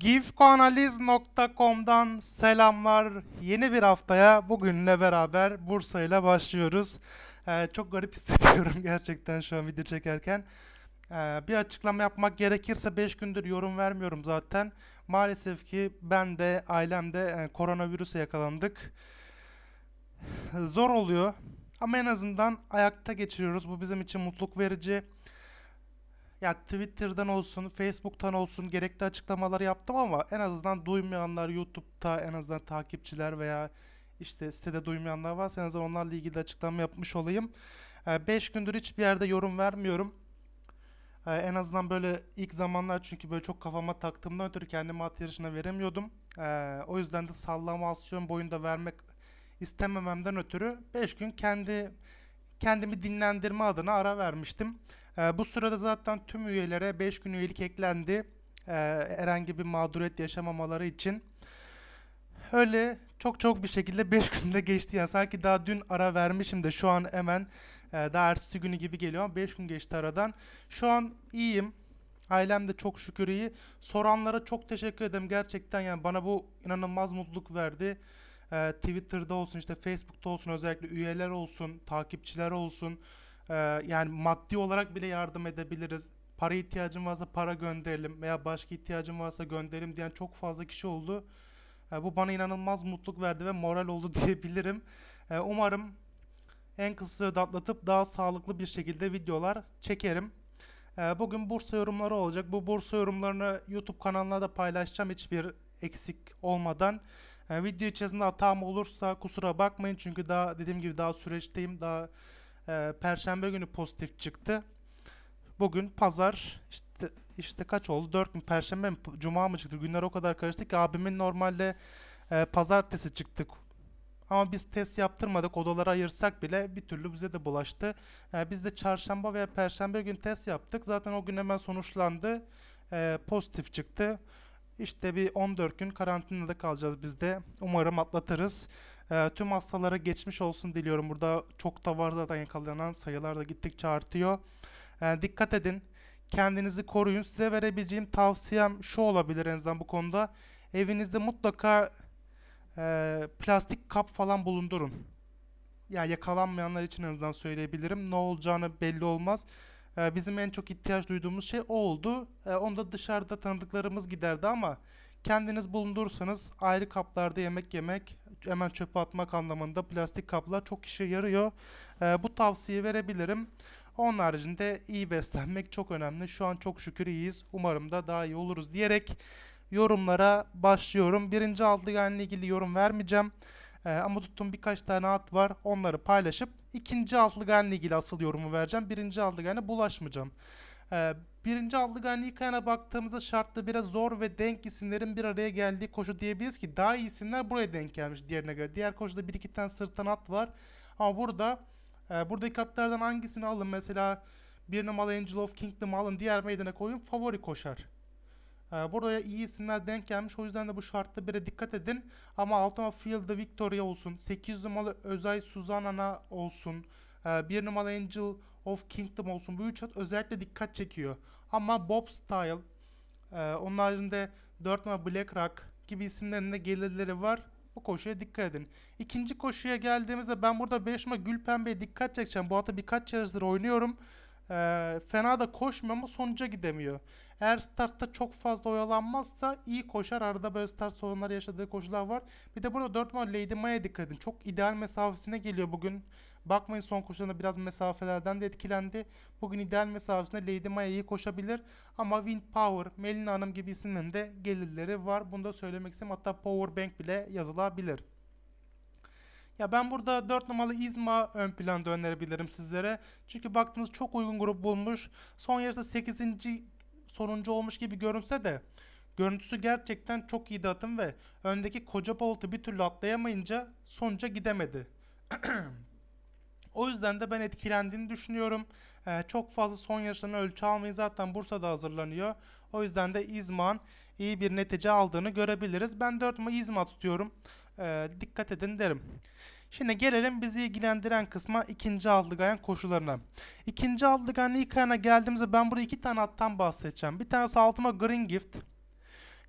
Givkoanaliz.com'dan selamlar. Yeni bir haftaya bugünle beraber Bursa ile başlıyoruz. Ee, çok garip hissediyorum gerçekten şu an video çekerken. Ee, bir açıklama yapmak gerekirse 5 gündür yorum vermiyorum zaten. Maalesef ki ben de ailemde de yani e, koronavirüse yakalandık. Zor oluyor ama en azından ayakta geçiriyoruz. Bu bizim için mutluluk verici ya Twitter'dan olsun, Facebook'tan olsun gerekli açıklamaları yaptım ama en azından duymayanlar YouTube'da en azından takipçiler veya işte sitede duymayanlar varsa en azından onlarla ilgili açıklama yapmış olayım. 5 ee, gündür hiçbir yerde yorum vermiyorum. Ee, en azından böyle ilk zamanlar çünkü böyle çok kafama taktığımdan ötürü kendimi at yarışına veremiyordum. Ee, o yüzden de sallama asyon boyunda vermek istemememden ötürü 5 gün kendi kendimi dinlendirme adına ara vermiştim. Ee, bu sırada zaten tüm üyelere 5 gün üyelik eklendi. Ee, herhangi bir mağduriyet yaşamamaları için. Öyle çok çok bir şekilde 5 günde geçti. Yani sanki daha dün ara vermişim de şu an hemen e, daha ertesi günü gibi geliyor ama 5 gün geçti aradan. Şu an iyiyim. Ailem de çok şükür iyi. Soranlara çok teşekkür ederim gerçekten yani bana bu inanılmaz mutluluk verdi. Ee, Twitter'da olsun işte Facebook'ta olsun özellikle üyeler olsun, takipçiler olsun. Ee, yani maddi olarak bile yardım edebiliriz. Para ihtiyacın varsa para gönderelim veya başka ihtiyacın varsa gönderelim diyen çok fazla kişi oldu. Ee, bu bana inanılmaz mutluluk verdi ve moral oldu diyebilirim. Ee, umarım en kısa sürede atlatıp daha sağlıklı bir şekilde videolar çekerim. Ee, bugün bursa yorumları olacak. Bu bursa yorumlarını YouTube kanalına da paylaşacağım hiçbir eksik olmadan. Ee, video içerisinde hatam olursa kusura bakmayın çünkü daha dediğim gibi daha süreçteyim. Daha e, Perşembe günü pozitif çıktı. Bugün pazar işte işte kaç oldu? 4 mü? Perşembe mi? Cuma mı çıktı? Günler o kadar karıştı ki abimin normalde e, pazartesi çıktık. Ama biz test yaptırmadık odalara ayırsak bile bir türlü bize de bulaştı. E, biz de çarşamba veya perşembe gün test yaptık. Zaten o gün hemen sonuçlandı. E, pozitif çıktı. İşte bir 14 gün karantinada kalacağız biz de. Umarım atlatırız. E, tüm hastalara geçmiş olsun diliyorum. Burada çok da var zaten yakalanan sayılar da gittikçe artıyor. E, dikkat edin. Kendinizi koruyun. Size verebileceğim tavsiyem şu olabilir en azından bu konuda. Evinizde mutlaka e, plastik kap falan bulundurun. Ya yani yakalanmayanlar için en azından söyleyebilirim. Ne olacağını belli olmaz. E, bizim en çok ihtiyaç duyduğumuz şey o oldu. E, onu dışarıda tanıdıklarımız giderdi ama Kendiniz bulundursanız ayrı kaplarda yemek yemek hemen çöpe atmak anlamında plastik kaplar çok işe yarıyor. E, bu tavsiyeyi verebilirim. Onun haricinde iyi beslenmek çok önemli. Şu an çok şükür iyiyiz. Umarım da daha iyi oluruz diyerek yorumlara başlıyorum. Birinci altıgenle ilgili yorum vermeyeceğim. Ee, ama tuttuğum birkaç tane at var. Onları paylaşıp ikinci altıgenle ilgili asıl yorumu vereceğim. Birinci altıgenle bulaşmayacağım. Ee, birinci Aldıgan Likaya'na baktığımızda şartlı biraz zor ve denk isimlerin bir araya geldiği koşu diyebiliriz ki daha iyi isimler buraya denk gelmiş diğerine göre. Diğer koşuda bir iki tane sırttan at var. Ama burada e, buradaki atlardan hangisini alın? Mesela bir numaralı Angel of Kingdom alın diğer meydana koyun favori koşar. E, buraya iyi isimler denk gelmiş. O yüzden de bu şartlı bire dikkat edin. Ama field Field'ı Victoria olsun. 8 numaralı Özay Suzanana olsun. Ee, bir numaralı Angel of Kingdom olsun. Bu üç at özellikle dikkat çekiyor. Ama Bob Style, e, onun haricinde 4 numara Black Rock gibi isimlerinde gelirleri var. Bu koşuya dikkat edin. İkinci koşuya geldiğimizde ben burada 5 numara Gül Pembe'ye dikkat çekeceğim. Bu hafta birkaç yarıştır oynuyorum. E, fena da koşmuyor ama sonuca gidemiyor. Eğer startta çok fazla oyalanmazsa iyi koşar. Arada böyle start sorunları yaşadığı koşular var. Bir de burada 4 numara Lady May'a dikkat edin. Çok ideal mesafesine geliyor bugün. Bakmayın son koşularında biraz mesafelerden de etkilendi. Bugün ideal mesafesinde Lady Maya iyi koşabilir. Ama Wind Power, Melina Hanım gibi isimlerin de gelirleri var. Bunu da söylemek istedim. Hatta Power Bank bile yazılabilir. Ya ben burada 4 numaralı İzma ön planda önerebilirim sizlere. Çünkü baktığınız çok uygun grup bulmuş. Son yarışta 8. sonuncu olmuş gibi görünse de Görüntüsü gerçekten çok iyiydi atın ve öndeki koca boltu bir türlü atlayamayınca sonuca gidemedi. O yüzden de ben etkilendiğini düşünüyorum. Ee, çok fazla son yarışlarına ölçü almayı zaten Bursa'da hazırlanıyor. O yüzden de İzman iyi bir netice aldığını görebiliriz. Ben 4 numara İzma tutuyorum. Ee, dikkat edin derim. Şimdi gelelim bizi ilgilendiren kısma ikinci Adlıgayan koşularına. İkinci Adlıgayan ilk ayına geldiğimizde ben burada iki tane attan bahsedeceğim. Bir tanesi altıma Green Gift.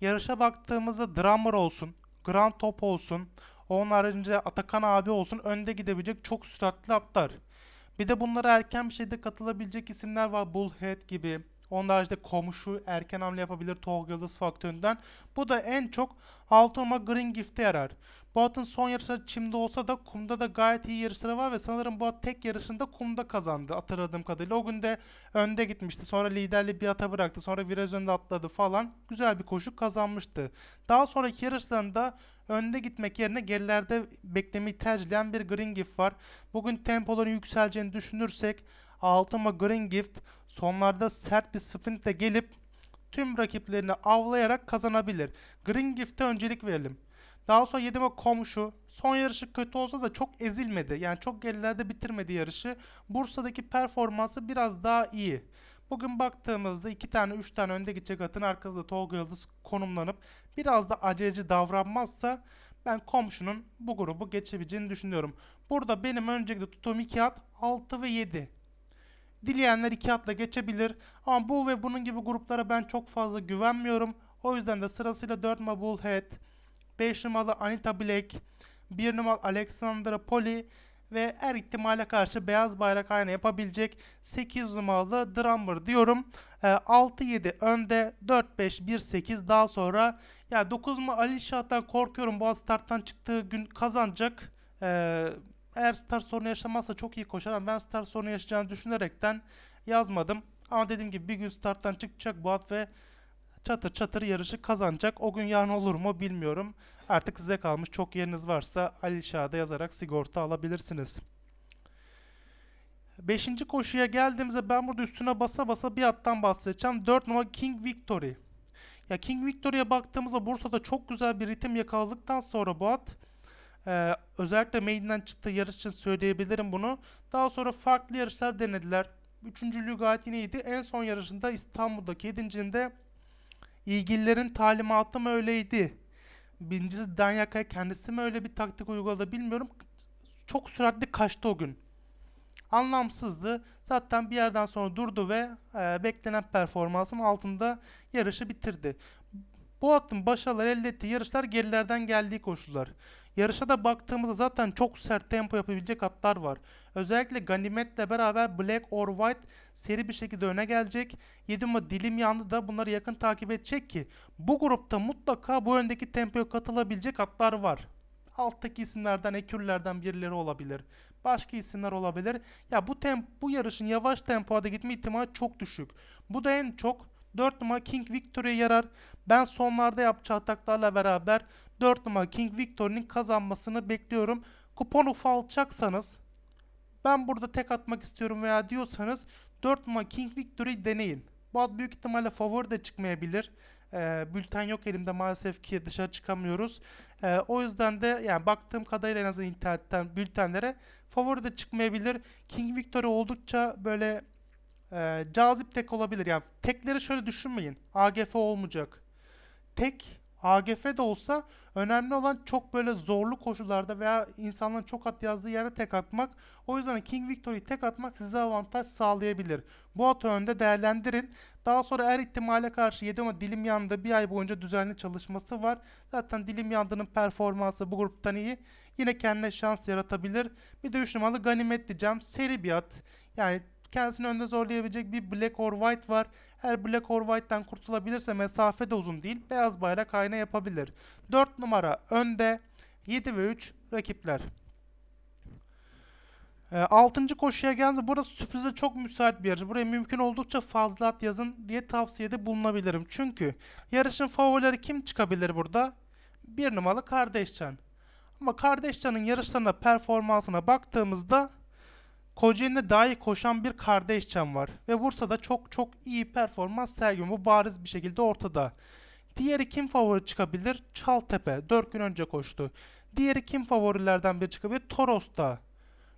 Yarışa baktığımızda Drummer olsun, Grand Top olsun, onun haricinde Atakan abi olsun önde gidebilecek çok süratli atlar. Bir de bunlara erken bir şeyde katılabilecek isimler var. Bullhead gibi, onun haricinde komşu erken hamle yapabilir Tog Yıldız faktöründen. Bu da en çok Altıma Green Gift'e yarar. Bu atın son yarışları çimde olsa da kumda da gayet iyi yarışları var ve sanırım bu at tek yarışında kumda kazandı hatırladığım kadarıyla. O gün de önde gitmişti sonra liderli bir ata bıraktı sonra viraj önde atladı falan güzel bir koşu kazanmıştı. Daha sonraki yarışlarında önde gitmek yerine gerilerde beklemeyi tercih eden bir Green Gift var. Bugün tempoların yükseleceğini düşünürsek Altıma Gift, sonlarda sert bir sprintle gelip tüm rakiplerini avlayarak kazanabilir. Green Gift'e öncelik verelim. Daha sonra 7'me komşu. Son yarışı kötü olsa da çok ezilmedi. Yani çok gerilerde bitirmedi yarışı. Bursa'daki performansı biraz daha iyi. Bugün baktığımızda 2 tane 3 tane önde gidecek atın arkasında Tolga Yıldız konumlanıp biraz da aceleci davranmazsa ben komşunun bu grubu geçebileceğini düşünüyorum. Burada benim öncelikle tuttuğum 2 at 6 ve 7. Dileyenler iki atla geçebilir. Ama bu ve bunun gibi gruplara ben çok fazla güvenmiyorum. O yüzden de sırasıyla 4 numaralı Bullhead, 5 numaralı Anita Black, 1 numaralı Alexandra Poli ve her ihtimale karşı beyaz bayrak ayna yapabilecek 8 numaralı drummer diyorum. E, ee, 6-7 önde 4-5-1-8 daha sonra yani 9 mu Alişah'tan korkuyorum bu starttan çıktığı gün kazanacak. Ee, eğer star sorunu yaşamazsa çok iyi koşar ama ben star sorunu yaşayacağını düşünerekten yazmadım. Ama dediğim gibi bir gün starttan çıkacak bu at ve çatır çatır yarışı kazanacak. O gün yarın olur mu bilmiyorum. Artık size kalmış çok yeriniz varsa Ali Şah'da yazarak sigorta alabilirsiniz. Beşinci koşuya geldiğimizde ben burada üstüne basa basa bir attan bahsedeceğim. 4 numara King Victory. Ya King Victory'ye baktığımızda Bursa'da çok güzel bir ritim yakaladıktan sonra bu at ee, özellikle Maiden'den çıktı yarış için söyleyebilirim bunu. Daha sonra farklı yarışlar denediler. Üçüncülüğü gayet iyiydi. En son yarışında İstanbul'daki yedincinde ilgililerin talimatı mı öyleydi? Birincisi Danyaka'ya kendisi mi öyle bir taktik uyguladı bilmiyorum. Çok süratli kaçtı o gün. Anlamsızdı. Zaten bir yerden sonra durdu ve e, beklenen performansın altında yarışı bitirdi. Bu hattın başarılar elde ettiği yarışlar gerilerden geldiği koşullar. Yarışa da baktığımızda zaten çok sert tempo yapabilecek atlar var. Özellikle Ganimet'le beraber Black or White seri bir şekilde öne gelecek. 7 Dilim Yandı da bunları yakın takip edecek ki bu grupta mutlaka bu öndeki tempoya katılabilecek atlar var. Alttaki isimlerden, ekürlerden birileri olabilir. Başka isimler olabilir. Ya bu temp bu yarışın yavaş tempoda gitme ihtimali çok düşük. Bu da en çok 4 numara King Victory'e yarar. Ben sonlarda yapacağı ataklarla beraber 4 numara King Victory'nin kazanmasını bekliyorum. Kuponu ufaltacaksanız ben burada tek atmak istiyorum veya diyorsanız 4 numara King Victory deneyin. Bu ad büyük ihtimalle favori de çıkmayabilir. Ee, bülten yok elimde maalesef ki dışarı çıkamıyoruz. Ee, o yüzden de yani baktığım kadarıyla en azından internetten bültenlere favori de çıkmayabilir. King Victory oldukça böyle e, cazip tek olabilir. Yani tekleri şöyle düşünmeyin. AGF olmayacak. Tek AGF de olsa önemli olan çok böyle zorlu koşullarda veya insanların çok at yazdığı yere tek atmak. O yüzden King Victory'yi tek atmak size avantaj sağlayabilir. Bu atı önde değerlendirin. Daha sonra her ihtimale karşı 7 ama dilim yandı bir ay boyunca düzenli çalışması var. Zaten dilim yandının performansı bu gruptan iyi. Yine kendine şans yaratabilir. Bir de 3 numaralı ganimet diyeceğim. Seri bir at. Yani Kendisini önde zorlayabilecek bir black or white var. Eğer black or white'tan kurtulabilirse mesafe de uzun değil. Beyaz bayrak ayna yapabilir. 4 numara önde. 7 ve 3 rakipler. E, ee, 6. koşuya geldiğinizde burası sürprize çok müsait bir yarış. Buraya mümkün oldukça fazla at yazın diye tavsiyede bulunabilirim. Çünkü yarışın favorileri kim çıkabilir burada? 1 numaralı Kardeşcan. Ama Kardeşcan'ın yarışlarına performansına baktığımızda Kocaeli'nde daha iyi koşan bir kardeşçem var ve Bursa'da çok çok iyi performans sergiliyor. Bu bariz bir şekilde ortada. Diğeri kim favori çıkabilir? Çaltepe. 4 gün önce koştu. Diğeri kim favorilerden biri çıkabilir? Toros'ta.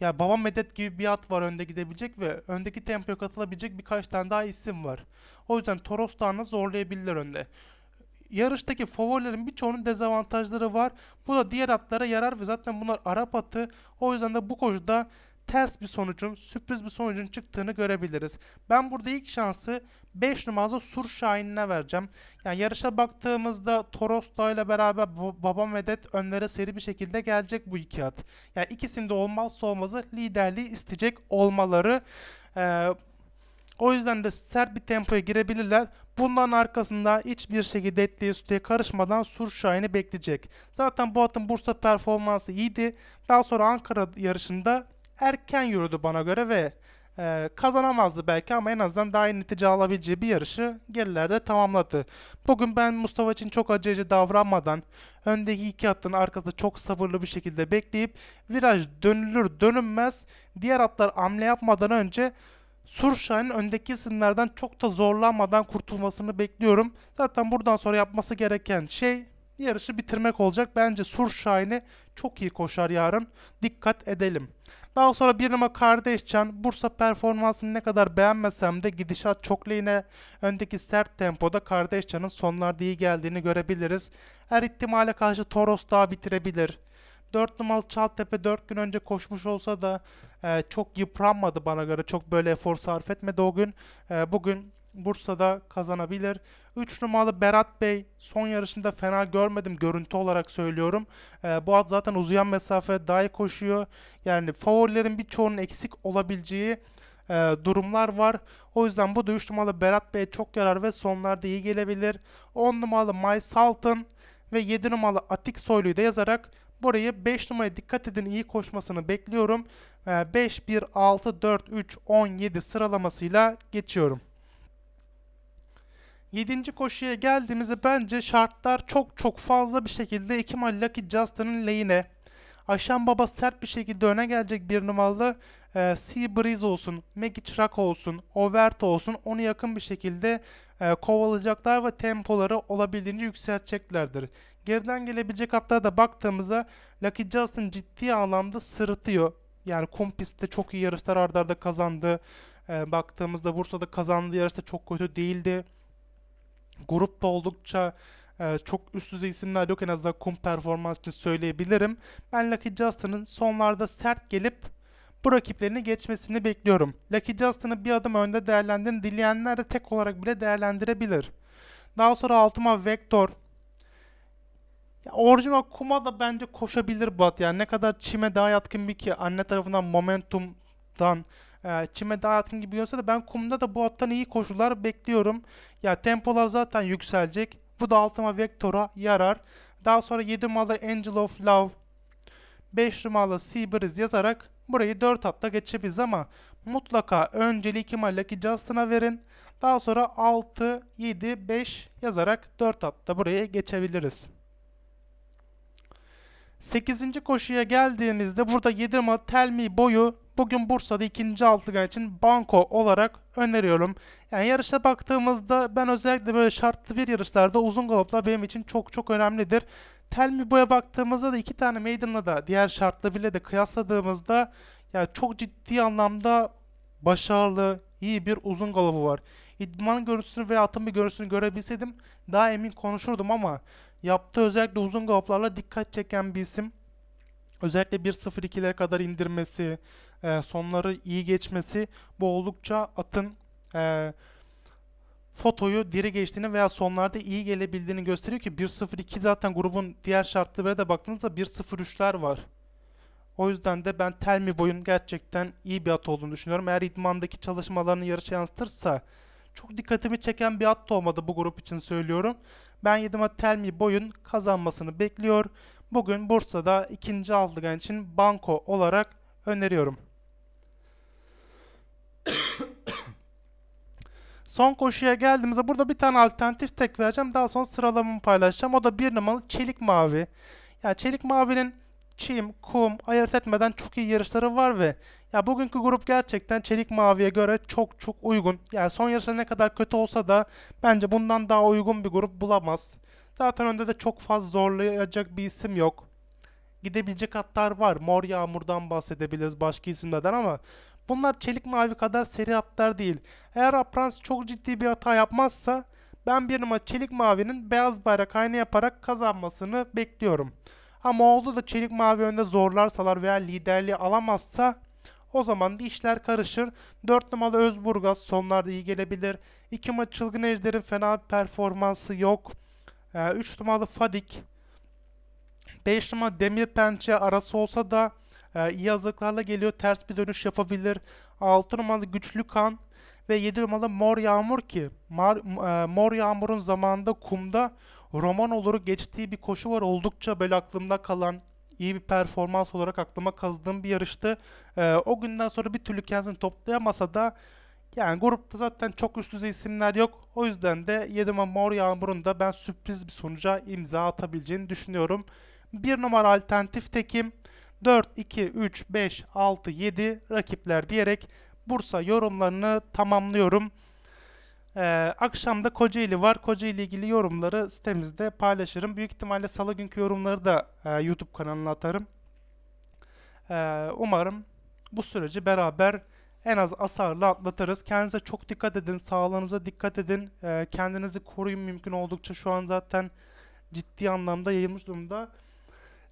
Ya Baba Medet gibi bir at var önde gidebilecek ve öndeki tempoya katılabilecek birkaç tane daha isim var. O yüzden Toros Dağı'nı zorlayabilirler önde. Yarıştaki favorilerin birçoğunun dezavantajları var. Bu da diğer atlara yarar ve zaten bunlar Arap atı. O yüzden de bu koşuda ters bir sonucun, sürpriz bir sonucun çıktığını görebiliriz. Ben burada ilk şansı 5 numaralı Sur Şahin'ine vereceğim. Yani yarışa baktığımızda Toros'ta ile beraber Babam Vedet önlere seri bir şekilde gelecek bu iki at. Yani ikisinde olmazsa olmazı liderliği isteyecek olmaları. Ee, o yüzden de sert bir tempoya girebilirler. Bundan arkasında hiçbir şekilde etliye sütüye karışmadan Sur Şahin'i bekleyecek. Zaten bu atın Bursa performansı iyiydi. Daha sonra Ankara yarışında erken yürüdü bana göre ve e, kazanamazdı belki ama en azından daha iyi netice alabileceği bir yarışı gerilerde tamamladı. Bugün ben Mustafa için çok acıyıcı davranmadan öndeki iki atın arkasında çok sabırlı bir şekilde bekleyip viraj dönülür dönünmez diğer atlar hamle yapmadan önce Surşay'ın öndeki isimlerden çok da zorlanmadan kurtulmasını bekliyorum. Zaten buradan sonra yapması gereken şey yarışı bitirmek olacak. Bence Surşay'ını çok iyi koşar yarın. Dikkat edelim. Daha sonra bir numara Kardeşcan Bursa performansını ne kadar beğenmesem de gidişat çok lehine öndeki sert tempoda Kardeşcan'ın sonlarda iyi geldiğini görebiliriz. Her ihtimale karşı Toros daha bitirebilir. 4 numaralı Çaltepe 4 gün önce koşmuş olsa da e, çok yıpranmadı bana göre. Çok böyle efor sarf etmedi o gün. E, bugün Bursa'da kazanabilir. 3 numaralı Berat Bey son yarışında fena görmedim görüntü olarak söylüyorum. E, bu at zaten uzayan mesafe dahi koşuyor. Yani favorilerin birçoğunun eksik olabileceği e, durumlar var. O yüzden bu da 3 numaralı Berat Bey çok yarar ve sonlarda iyi gelebilir. 10 numaralı May Salton ve 7 numaralı Atik Soylu'yu da yazarak burayı 5 numaraya dikkat edin iyi koşmasını bekliyorum. E, 5, 1, 6, 4, 3, 17 sıralamasıyla geçiyorum. 7. koşuya geldiğimizde bence şartlar çok çok fazla bir şekilde Ekim Ali Lucky Justin'ın lehine. Aşan Baba sert bir şekilde öne gelecek bir numaralı e, Sea Breeze olsun, Magic Truck olsun, Overt olsun onu yakın bir şekilde e, kovalayacaklar ve tempoları olabildiğince yükselteceklerdir. Geriden gelebilecek hatta da baktığımızda Lucky Justin ciddi anlamda sırıtıyor. Yani Kumpis'te çok iyi yarışlar ardarda kazandı. E, baktığımızda Bursa'da kazandığı yarışta çok kötü değildi. Grupta oldukça ee, çok üst düzey isimler yok en azından kum performans için söyleyebilirim. Ben Lucky Justin'ın sonlarda sert gelip bu rakiplerini geçmesini bekliyorum. Lucky Justin'ı bir adım önde değerlendirin dileyenler de tek olarak bile değerlendirebilir. Daha sonra altıma Vector. Ya orijinal kuma da bence koşabilir Bat. Yani ne kadar çime daha yatkın bir ki anne tarafından momentumdan e, çime daha yatkın gibi görünse de ben kumda da bu attan iyi koşular bekliyorum. Ya tempolar zaten yükselecek. Bu da altıma vektora yarar. Daha sonra 7 numaralı Angel of Love, 5 numaralı Seabreeze yazarak burayı 4 atla geçebiliriz ama mutlaka önceliği Kemal Lucky Justin'a verin. Daha sonra 6, 7, 5 yazarak 4 atla buraya geçebiliriz. 8. koşuya geldiğimizde burada 7 numaralı Telmi boyu bugün Bursa'da ikinci altıgen için banko olarak öneriyorum. Yani yarışa baktığımızda ben özellikle böyle şartlı bir yarışlarda uzun galoplar benim için çok çok önemlidir. Telmi boya baktığımızda da iki tane meydanla da diğer şartlı bile de kıyasladığımızda yani çok ciddi anlamda başarılı, iyi bir uzun galopu var. İdman görüntüsünü veya atın bir görüntüsünü görebilseydim daha emin konuşurdum ama Yaptığı özellikle uzun gaplarla dikkat çeken bir isim. Özellikle 1.02'lere kadar indirmesi, e, sonları iyi geçmesi bu oldukça atın e, fotoyu diri geçtiğini veya sonlarda iyi gelebildiğini gösteriyor ki 1.02 zaten grubun diğer şartlara da baktığınızda 1.03'ler var. O yüzden de ben Telmi boyun gerçekten iyi bir at olduğunu düşünüyorum. Eğer idmandaki çalışmalarını yarışa yansıtırsa çok dikkatimi çeken bir hatta olmadı bu grup için söylüyorum. Ben Yedima Telmi Boy'un kazanmasını bekliyor. Bugün Bursa'da ikinci aldıgan için banko olarak öneriyorum. Son koşuya geldiğimizde burada bir tane alternatif tek vereceğim. Daha sonra sıralamamı paylaşacağım. O da bir numaralı Çelik Mavi. Yani Çelik Mavi'nin çim, kum ayırt etmeden çok iyi yarışları var ve ya bugünkü grup gerçekten Çelik Mavi'ye göre çok çok uygun. Yani son yarışta ne kadar kötü olsa da bence bundan daha uygun bir grup bulamaz. Zaten önde de çok fazla zorlayacak bir isim yok. Gidebilecek hatlar var. Mor Yağmur'dan bahsedebiliriz başka isimlerden ama bunlar Çelik Mavi kadar seri hatlar değil. Eğer Aprans çok ciddi bir hata yapmazsa ben bir numara Çelik Mavi'nin beyaz bayrak aynı yaparak kazanmasını bekliyorum. Ama oğlu da çelik mavi önde zorlarsalar veya liderliği alamazsa o zaman da işler karışır. 4 numaralı Özburgaz sonlarda iyi gelebilir. 2 maç Çılgın Ejder'in fena bir performansı yok. 3 ee, numaralı Fadik. 5 numaralı Demir Pençe arası olsa da e, iyi azıklarla geliyor. Ters bir dönüş yapabilir. 6 numaralı Güçlü Kan ve 7 numaralı Mor Yağmur ki Mar, e, Mor Yağmur'un zamanında kumda roman olarak geçtiği bir koşu var. Oldukça böyle aklımda kalan iyi bir performans olarak aklıma kazdığım bir yarıştı. Ee, o günden sonra bir türlü kendisini toplayamasa da yani grupta zaten çok üst düzey isimler yok. O yüzden de Yedoma Mor Yağmur'un da ben sürpriz bir sonuca imza atabileceğini düşünüyorum. Bir numara alternatif tekim 4, 2, 3, 5, 6, 7 rakipler diyerek Bursa yorumlarını tamamlıyorum. Ee, akşamda Kocaeli var. Kocaeli ilgili yorumları sitemizde paylaşırım. Büyük ihtimalle salı günkü yorumları da e, YouTube kanalına atarım. Ee, umarım bu süreci beraber en az asarla atlatırız. Kendinize çok dikkat edin. Sağlığınıza dikkat edin. Ee, kendinizi koruyun mümkün oldukça. Şu an zaten ciddi anlamda yayılmış durumda.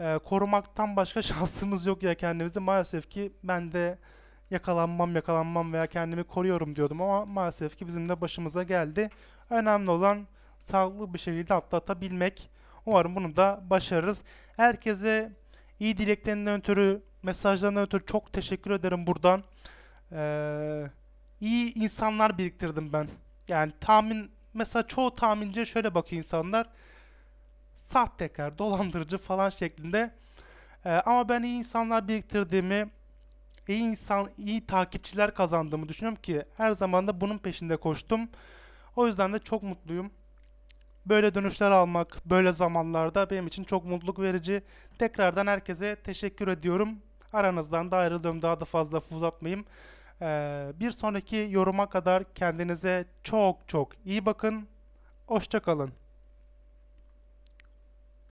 Ee, korumaktan başka şansımız yok ya kendimizi. Maalesef ki ben de yakalanmam yakalanmam veya kendimi koruyorum diyordum ama maalesef ki bizim de başımıza geldi. Önemli olan sağlıklı bir şekilde atlatabilmek. Umarım bunu da başarırız. Herkese iyi dileklerinden ötürü, mesajlarından ötürü çok teşekkür ederim buradan. Ee, iyi insanlar biriktirdim ben. Yani tahmin, mesela çoğu tahmince şöyle bakıyor insanlar. Sahtekar, dolandırıcı falan şeklinde. Ee, ama ben iyi insanlar biriktirdiğimi, iyi insan, iyi takipçiler kazandığımı düşünüyorum ki her zaman da bunun peşinde koştum. O yüzden de çok mutluyum. Böyle dönüşler almak, böyle zamanlarda benim için çok mutluluk verici. Tekrardan herkese teşekkür ediyorum. Aranızdan da ayrıldığım daha da fazla uzatmayayım. Ee, bir sonraki yoruma kadar kendinize çok çok iyi bakın. Hoşçakalın.